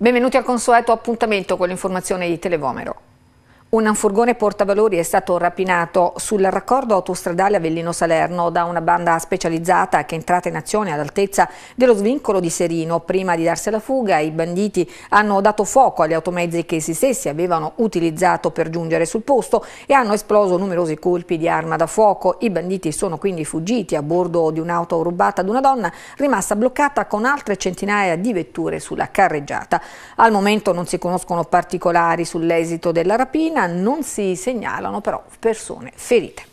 Benvenuti al consueto appuntamento con l'informazione di Televomero. Un furgone portavalori è stato rapinato sul raccordo autostradale Avellino-Salerno da una banda specializzata che è entrata in azione all'altezza dello svincolo di Serino. Prima di darsi alla fuga i banditi hanno dato fuoco agli automezzi che essi stessi avevano utilizzato per giungere sul posto e hanno esploso numerosi colpi di arma da fuoco. I banditi sono quindi fuggiti a bordo di un'auto rubata ad una donna rimasta bloccata con altre centinaia di vetture sulla carreggiata. Al momento non si conoscono particolari sull'esito della rapina mattina non si segnalano però persone ferite.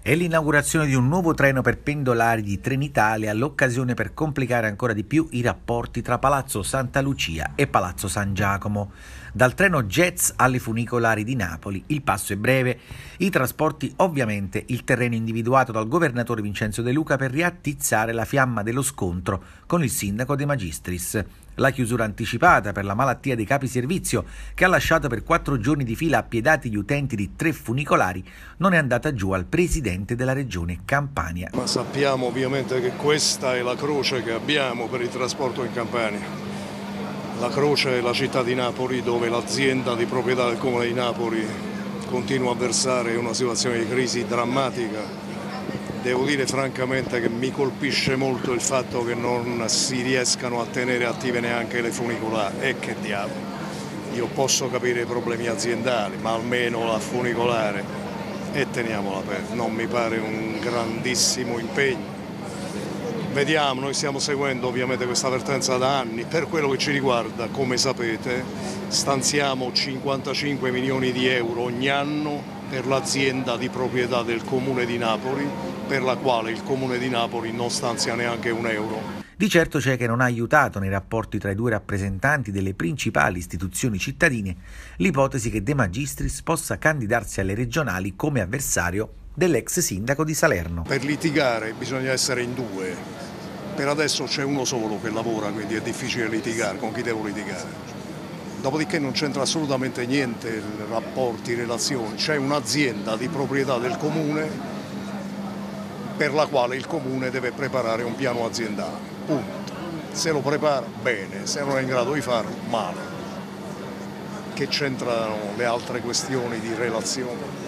È l'inaugurazione di un nuovo treno per pendolari di Trenitalia l'occasione per complicare ancora di più i rapporti tra Palazzo Santa Lucia e Palazzo San Giacomo. Dal treno Jets alle funicolari di Napoli il passo è breve. I trasporti ovviamente il terreno individuato dal governatore Vincenzo De Luca per riattizzare la fiamma dello scontro con il sindaco De Magistris. La chiusura anticipata per la malattia dei capi servizio, che ha lasciato per quattro giorni di fila appiedati gli utenti di tre funicolari, non è andata giù al presidente della regione Campania. Ma sappiamo ovviamente che questa è la croce che abbiamo per il trasporto in Campania. La croce è la città di Napoli dove l'azienda di proprietà del Comune di Napoli continua a versare una situazione di crisi drammatica Devo dire francamente che mi colpisce molto il fatto che non si riescano a tenere attive neanche le funicolari. E che diavolo! Io posso capire i problemi aziendali, ma almeno la funicolare e teniamola aperta. Non mi pare un grandissimo impegno. Vediamo, noi stiamo seguendo ovviamente questa avvertenza da anni, per quello che ci riguarda, come sapete, stanziamo 55 milioni di euro ogni anno per l'azienda di proprietà del Comune di Napoli, per la quale il Comune di Napoli non stanzia neanche un euro. Di certo c'è che non ha aiutato nei rapporti tra i due rappresentanti delle principali istituzioni cittadine l'ipotesi che De Magistris possa candidarsi alle regionali come avversario dell'ex sindaco di Salerno. Per litigare bisogna essere in due per adesso c'è uno solo che lavora, quindi è difficile litigare con chi devo litigare. Dopodiché non c'entra assolutamente niente rapporti, relazioni. C'è un'azienda di proprietà del comune per la quale il comune deve preparare un piano aziendale. Punto. Se lo prepara bene, se non è in grado di farlo, male. Che c'entrano le altre questioni di relazione?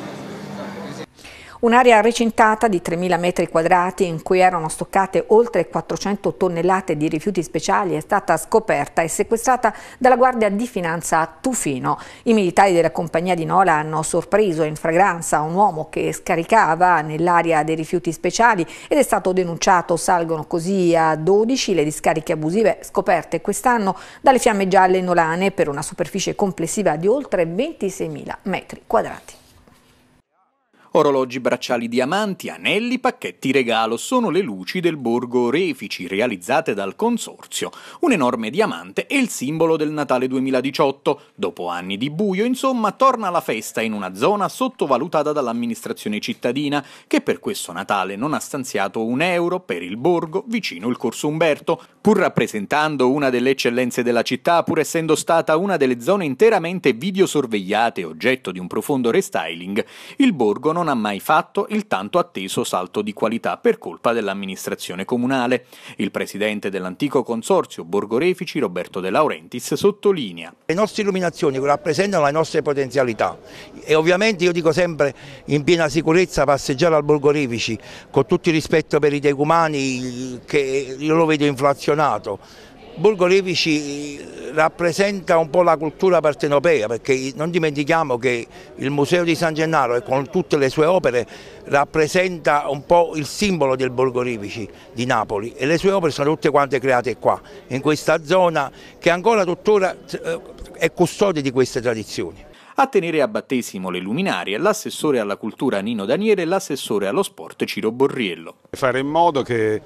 Un'area recintata di 3.000 metri quadrati in cui erano stoccate oltre 400 tonnellate di rifiuti speciali è stata scoperta e sequestrata dalla Guardia di Finanza a Tufino. I militari della compagnia di Nola hanno sorpreso in fragranza un uomo che scaricava nell'area dei rifiuti speciali ed è stato denunciato. Salgono così a 12 le discariche abusive scoperte quest'anno dalle fiamme gialle nolane per una superficie complessiva di oltre 26.000 metri quadrati. Orologi, bracciali, diamanti, anelli, pacchetti regalo sono le luci del borgo Orefici realizzate dal consorzio, un enorme diamante e il simbolo del Natale 2018. Dopo anni di buio, insomma, torna la festa in una zona sottovalutata dall'amministrazione cittadina, che per questo Natale non ha stanziato un euro per il borgo vicino il Corso Umberto, pur rappresentando una delle eccellenze della città, pur essendo stata una delle zone interamente videosorvegliate oggetto di un profondo restyling, il borgo non non ha mai fatto il tanto atteso salto di qualità per colpa dell'amministrazione comunale. Il presidente dell'antico consorzio Borgorefici, Roberto De Laurentiis, sottolinea. Le nostre illuminazioni rappresentano le nostre potenzialità e ovviamente io dico sempre in piena sicurezza passeggiare al Borgorefici con tutto il rispetto per i decumani che io lo vedo inflazionato Borgo Levici eh, rappresenta un po' la cultura partenopea perché non dimentichiamo che il Museo di San Gennaro e con tutte le sue opere rappresenta un po' il simbolo del Borgo Levici di Napoli e le sue opere sono tutte quante create qua, in questa zona che ancora tuttora eh, è custode di queste tradizioni. A tenere a battesimo le luminarie l'assessore alla cultura Nino Daniele e l'assessore allo sport Ciro Borriello. Fare in modo che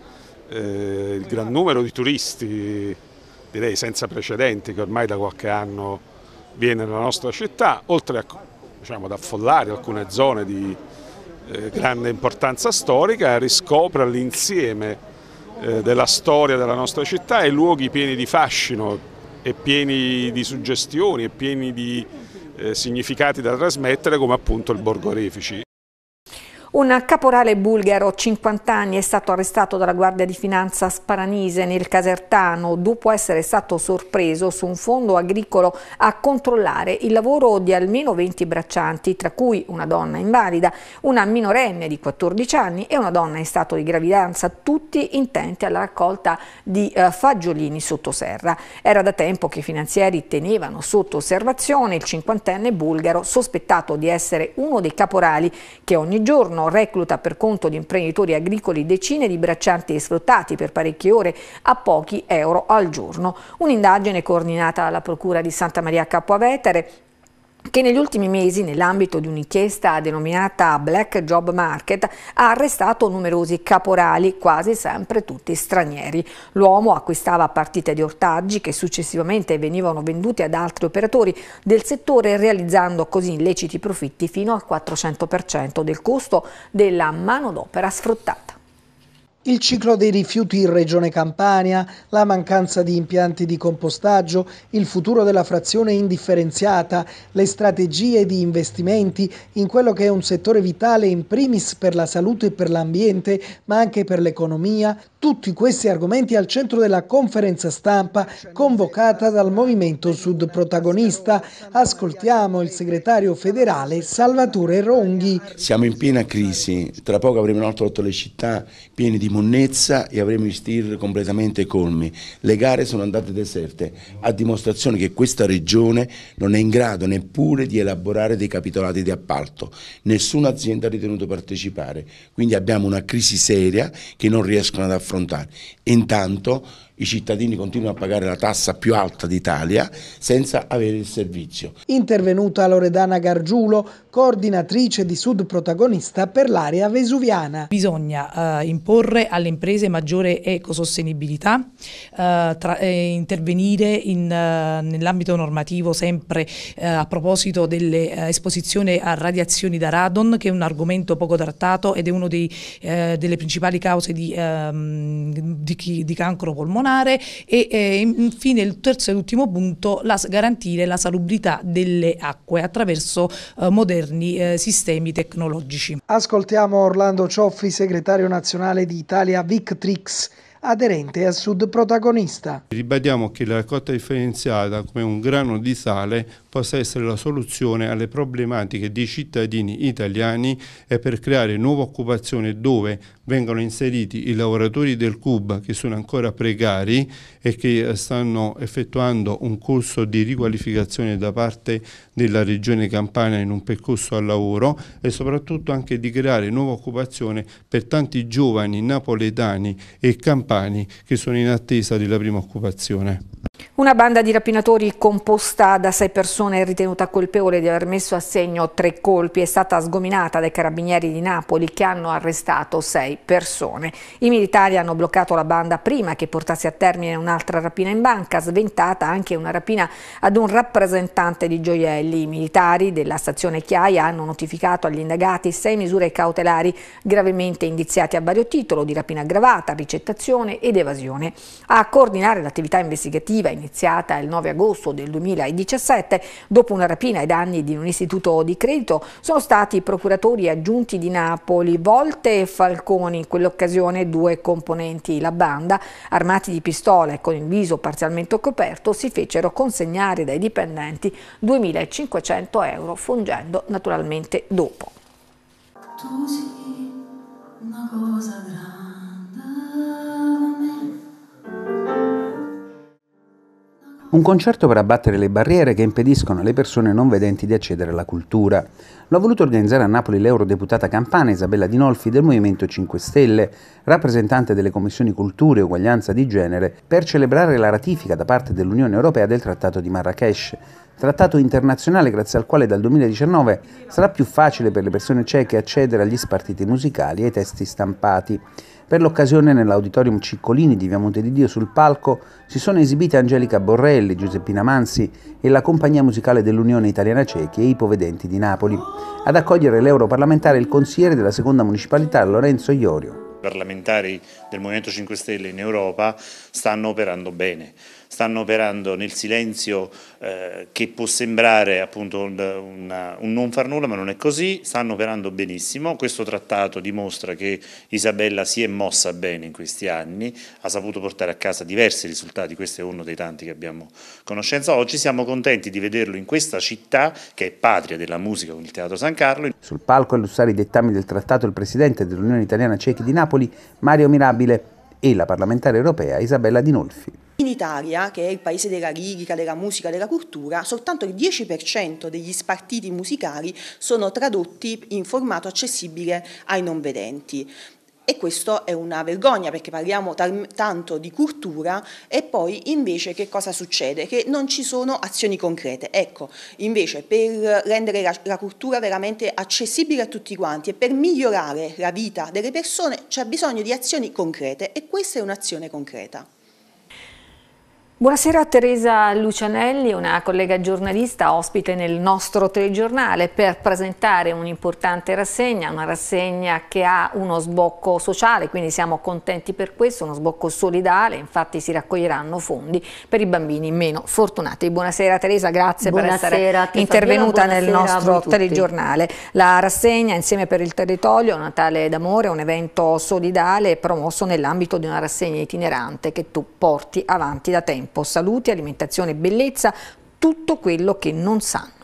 eh, il gran numero di turisti, direi senza precedenti, che ormai da qualche anno viene nella nostra città, oltre a, diciamo, ad affollare alcune zone di eh, grande importanza storica, riscopre l'insieme eh, della storia della nostra città e luoghi pieni di fascino e pieni di suggestioni e pieni di eh, significati da trasmettere come appunto il Borgo Refici. Un caporale bulgaro, 50 anni, è stato arrestato dalla Guardia di Finanza sparanise nel Casertano dopo essere stato sorpreso su un fondo agricolo a controllare il lavoro di almeno 20 braccianti, tra cui una donna invalida, una minorenne di 14 anni e una donna in stato di gravidanza, tutti intenti alla raccolta di eh, fagiolini sottoserra. Era da tempo che i finanzieri tenevano sotto osservazione il cinquantenne bulgaro sospettato di essere uno dei caporali che ogni giorno Milano recluta per conto di imprenditori agricoli decine di braccianti sfruttati per parecchie ore a pochi euro al giorno. Un'indagine coordinata dalla Procura di Santa Maria Capo Avetere che negli ultimi mesi, nell'ambito di un'inchiesta denominata Black Job Market, ha arrestato numerosi caporali, quasi sempre tutti stranieri. L'uomo acquistava partite di ortaggi che successivamente venivano venduti ad altri operatori del settore, realizzando così illeciti profitti fino al 400% del costo della manodopera sfruttata. Il ciclo dei rifiuti in Regione Campania, la mancanza di impianti di compostaggio, il futuro della frazione indifferenziata, le strategie di investimenti in quello che è un settore vitale in primis per la salute e per l'ambiente, ma anche per l'economia, tutti questi argomenti al centro della conferenza stampa convocata dal Movimento Sud Protagonista. Ascoltiamo il segretario federale Salvatore Ronghi. Siamo in piena crisi, tra poco avremo inoltre le città piene di munnezza e avremo i stir completamente colmi. Le gare sono andate deserte, a dimostrazione che questa regione non è in grado neppure di elaborare dei capitolati di appalto. Nessuna azienda ha ritenuto partecipare, quindi abbiamo una crisi seria che non riescono ad affrontare. Intanto i cittadini continuano a pagare la tassa più alta d'Italia senza avere il servizio. Intervenuta Loredana Gargiulo, coordinatrice di Sud Protagonista per l'area vesuviana. Bisogna eh, imporre alle imprese maggiore ecosostenibilità, eh, tra, eh, intervenire in, eh, nell'ambito normativo sempre eh, a proposito dell'esposizione eh, a radiazioni da radon, che è un argomento poco trattato ed è una delle principali cause di, ehm, di, di cancro polmonare funzionare e eh, infine il terzo e ultimo punto, la, garantire la salubrità delle acque attraverso eh, moderni eh, sistemi tecnologici. Ascoltiamo Orlando Cioffi, segretario nazionale di Italia Victrix aderente al sud protagonista. Ribadiamo che la raccolta differenziata come un grano di sale possa essere la soluzione alle problematiche dei cittadini italiani e per creare nuova occupazione dove vengono inseriti i lavoratori del Cuba che sono ancora precari e che eh, stanno effettuando un corso di riqualificazione da parte della Regione Campania in un percorso al lavoro e soprattutto anche di creare nuova occupazione per tanti giovani napoletani e campani che sono in attesa della prima occupazione. Una banda di rapinatori composta da sei persone è ritenuta colpevole di aver messo a segno tre colpi. È stata sgominata dai carabinieri di Napoli che hanno arrestato sei persone. I militari hanno bloccato la banda prima che portasse a termine un'altra rapina in banca, sventata anche una rapina ad un rappresentante di gioielli. I militari della stazione Chiaia hanno notificato agli indagati sei misure cautelari gravemente indiziate a vario titolo di rapina aggravata, ricettazione ed evasione. A coordinare l'attività investigativa investigativa iniziata il 9 agosto del 2017 dopo una rapina ai danni di un istituto di credito sono stati i procuratori aggiunti di Napoli, Volte e Falconi, in quell'occasione due componenti la banda, armati di pistole e con il viso parzialmente coperto, si fecero consegnare dai dipendenti 2.500 euro, fungendo naturalmente dopo. Tu sei una cosa grande. Un concerto per abbattere le barriere che impediscono alle persone non vedenti di accedere alla cultura. Lo ha voluto organizzare a Napoli l'eurodeputata campana Isabella Dinolfi del Movimento 5 Stelle, rappresentante delle commissioni cultura e uguaglianza di genere, per celebrare la ratifica da parte dell'Unione Europea del Trattato di Marrakesh, trattato internazionale grazie al quale dal 2019 sarà più facile per le persone cieche accedere agli spartiti musicali e ai testi stampati. Per l'occasione nell'auditorium Ciccolini di Via Monte di Dio sul palco si sono esibite Angelica Borrelli, Giuseppina Mansi e la compagnia musicale dell'Unione Italiana Ciechi e i Povedenti di Napoli. Ad accogliere l'europarlamentare il consigliere della seconda municipalità Lorenzo Iorio. I parlamentari del Movimento 5 Stelle in Europa stanno operando bene stanno operando nel silenzio eh, che può sembrare appunto una, un non far nulla ma non è così, stanno operando benissimo, questo trattato dimostra che Isabella si è mossa bene in questi anni, ha saputo portare a casa diversi risultati, questo è uno dei tanti che abbiamo conoscenza, oggi siamo contenti di vederlo in questa città che è patria della musica con il Teatro San Carlo. Sul palco a illustrare i dettami del trattato il Presidente dell'Unione Italiana Cechi di Napoli, Mario Mirabile, e la parlamentare europea Isabella Dinolfi. In Italia, che è il paese della lirica, della musica, della cultura, soltanto il 10% degli spartiti musicali sono tradotti in formato accessibile ai non vedenti e questo è una vergogna perché parliamo tanto di cultura e poi invece che cosa succede? Che non ci sono azioni concrete. Ecco, invece per rendere la, la cultura veramente accessibile a tutti quanti e per migliorare la vita delle persone c'è bisogno di azioni concrete e questa è un'azione concreta. Buonasera Teresa Lucianelli, una collega giornalista ospite nel nostro telegiornale per presentare un'importante rassegna, una rassegna che ha uno sbocco sociale, quindi siamo contenti per questo, uno sbocco solidale, infatti si raccoglieranno fondi per i bambini meno fortunati. Buonasera Teresa, grazie buonasera, per essere intervenuta nel nostro telegiornale. La rassegna Insieme per il territorio, Natale d'amore, un evento solidale promosso nell'ambito di una rassegna itinerante che tu porti avanti da tempo tempo, salute, alimentazione, bellezza, tutto quello che non sanno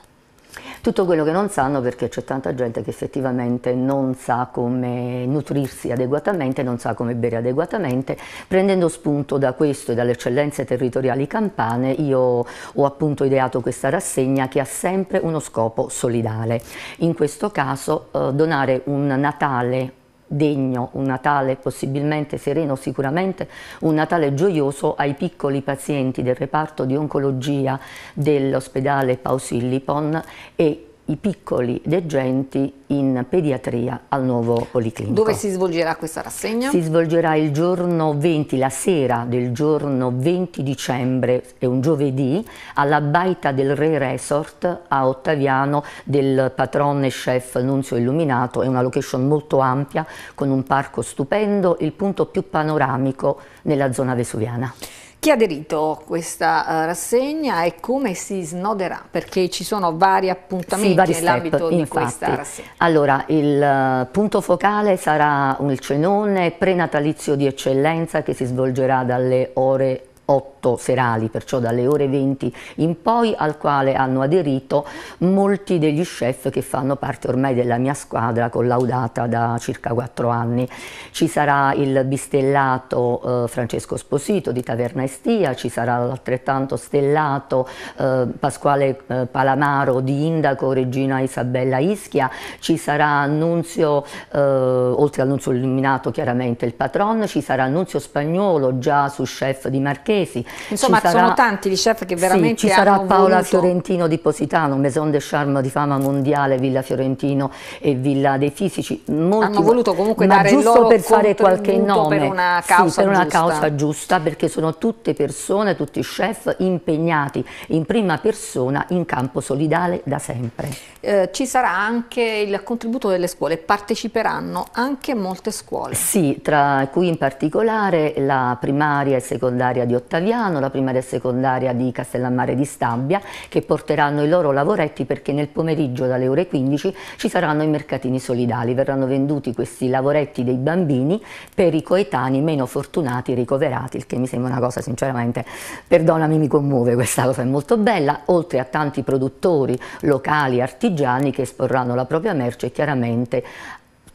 tutto quello che non sanno perché c'è tanta gente che effettivamente non sa come nutrirsi adeguatamente, non sa come bere adeguatamente. Prendendo spunto da questo e dalle eccellenze territoriali campane, io ho appunto ideato questa rassegna che ha sempre uno scopo solidale. In questo caso eh, donare un Natale degno, un Natale possibilmente sereno sicuramente, un Natale gioioso ai piccoli pazienti del reparto di oncologia dell'ospedale Pausilipon e i piccoli leggenti in pediatria al nuovo policlinico. Dove si svolgerà questa rassegna? Si svolgerà il giorno 20, la sera del giorno 20 dicembre, è un giovedì, alla Baita del Re Resort a Ottaviano del patrone chef Nunzio Illuminato. È una location molto ampia con un parco stupendo, il punto più panoramico nella zona vesuviana. Chi ha aderito a questa eh, rassegna e come si snoderà? Perché ci sono vari appuntamenti sì, vari nell'ambito step, di infatti. questa rassegna. Allora, il eh, punto focale sarà il cenone prenatalizio di eccellenza che si svolgerà dalle ore 8 serali, perciò dalle ore 20 in poi, al quale hanno aderito molti degli chef che fanno parte ormai della mia squadra collaudata da circa 4 anni. Ci sarà il bistellato eh, Francesco Sposito di Taverna Estia, ci sarà l'altrettanto stellato eh, Pasquale eh, Palamaro di Indaco, Regina Isabella Ischia, ci sarà Annunzio, eh, oltre all'Annunzio illuminato chiaramente il patron, ci sarà Annunzio Spagnolo già su chef di Marchese, Borghesi. Insomma, sarà, sono tanti gli chef che veramente sì, ci sarà Paola voluto... Fiorentino di Positano, Maison de Charme di fama mondiale, Villa Fiorentino e Villa dei Fisici. Molti, hanno voluto comunque dare il loro per fare qualche nome, per una causa, sì, per una causa giusta, perché sono tutte persone, tutti chef impegnati in prima persona in campo solidale da sempre. Eh, ci sarà anche il contributo delle scuole, parteciperanno anche molte scuole. Sì, tra cui in particolare la primaria e secondaria di Ottava Ottaviano, la primaria e secondaria di Castellammare di Stabia, che porteranno i loro lavoretti perché nel pomeriggio dalle ore 15 ci saranno i mercatini solidali. Verranno venduti questi lavoretti dei bambini per i coetanei meno fortunati ricoverati, il che mi sembra una cosa sinceramente, perdonami, mi commuove questa cosa, è molto bella, oltre a tanti produttori locali, artigiani che esporranno la propria merce chiaramente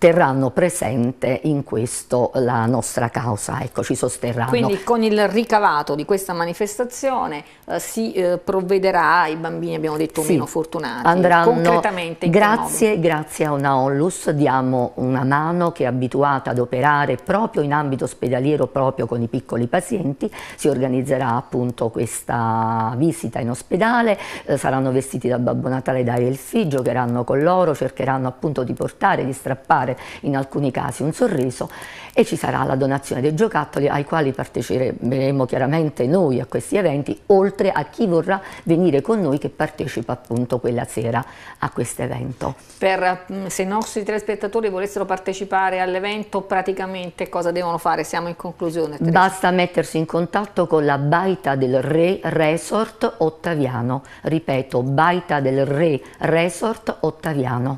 terranno presente in questo la nostra causa, ecco, ci sosterranno. Quindi con il ricavato di questa manifestazione eh, si eh, provvederà ai bambini, abbiamo detto, sì, meno fortunati, andranno, concretamente grazie, grazie, a una onlus diamo una mano che è abituata ad operare proprio in ambito ospedaliero, proprio con i piccoli pazienti, si organizzerà appunto questa visita in ospedale, eh, saranno vestiti da Babbo Natale e da Elfi, giocheranno con loro, cercheranno appunto di portare, di strappare regalare in alcuni casi un sorriso e ci sarà la donazione dei giocattoli ai quali parteciperemo chiaramente noi a questi eventi, oltre a chi vorrà venire con noi che partecipa appunto quella sera a questo evento. Per, mm, se i nostri telespettatori volessero partecipare all'evento, praticamente cosa devono fare? Siamo in conclusione. Teresa. Basta mettersi in contatto con la Baita del Re Resort Ottaviano. Ripeto, Baita del Re Resort Ottaviano.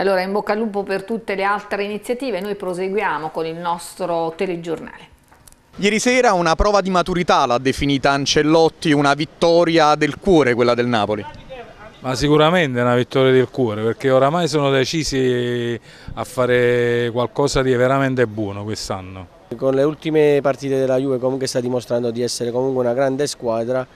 Allora in bocca al lupo per tutte le altre iniziative, noi proseguiamo con il nostro telegiornale. Ieri sera una prova di maturità l'ha definita Ancellotti, una vittoria del cuore quella del Napoli. Ma sicuramente è una vittoria del cuore perché oramai sono decisi a fare qualcosa di veramente buono quest'anno. Con le ultime partite della Juve comunque sta dimostrando di essere comunque una grande squadra,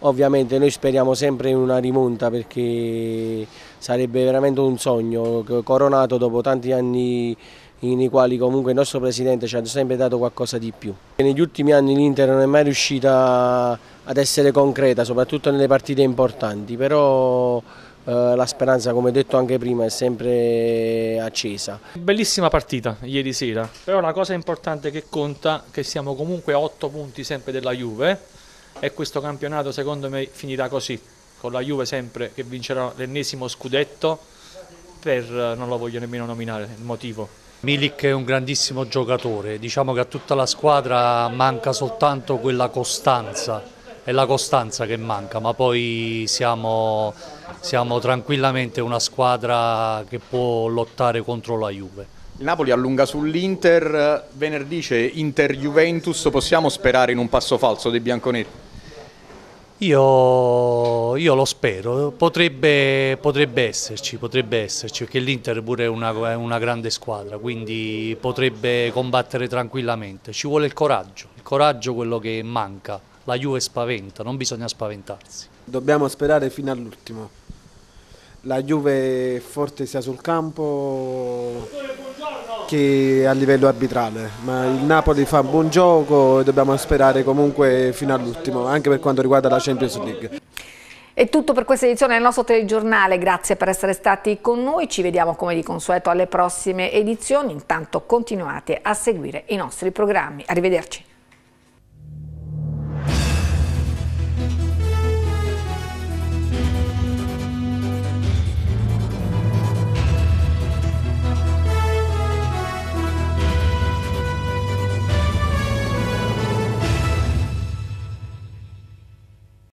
ovviamente noi speriamo sempre in una rimonta perché sarebbe veramente un sogno coronato dopo tanti anni nei quali comunque il nostro presidente ci ha sempre dato qualcosa di più. Negli ultimi anni l'Inter non è mai riuscita ad essere concreta, soprattutto nelle partite importanti, però eh, la speranza, come detto anche prima, è sempre accesa. Bellissima partita ieri sera, però la cosa importante che conta è che siamo comunque a 8 punti sempre della Juve e questo campionato secondo me finirà così con la Juve sempre che vincerà l'ennesimo scudetto, per, eh, non lo voglio nemmeno nominare, il motivo. Milik è un grandissimo giocatore, diciamo che a tutta la squadra manca soltanto quella costanza, è la costanza che manca, ma poi siamo, siamo tranquillamente una squadra che può lottare contro la Juve. Il Napoli allunga sull'Inter, venerdì c'è Inter-Juventus, possiamo sperare in un passo falso dei bianconetti? Io, io, lo spero, potrebbe, potrebbe, esserci, potrebbe esserci, perché l'Inter pure è una, è una, grande squadra, quindi potrebbe combattere tranquillamente. Ci vuole il coraggio, il coraggio è quello che manca. La Juve spaventa, non bisogna spaventarsi. Dobbiamo sperare fino all'ultimo. La Juve è forte sia sul campo tocchi a livello arbitrale, ma il Napoli fa un buon gioco e dobbiamo sperare comunque fino all'ultimo, anche per quanto riguarda la Champions League. È tutto per questa edizione del nostro telegiornale, grazie per essere stati con noi, ci vediamo come di consueto alle prossime edizioni, intanto continuate a seguire i nostri programmi, arrivederci.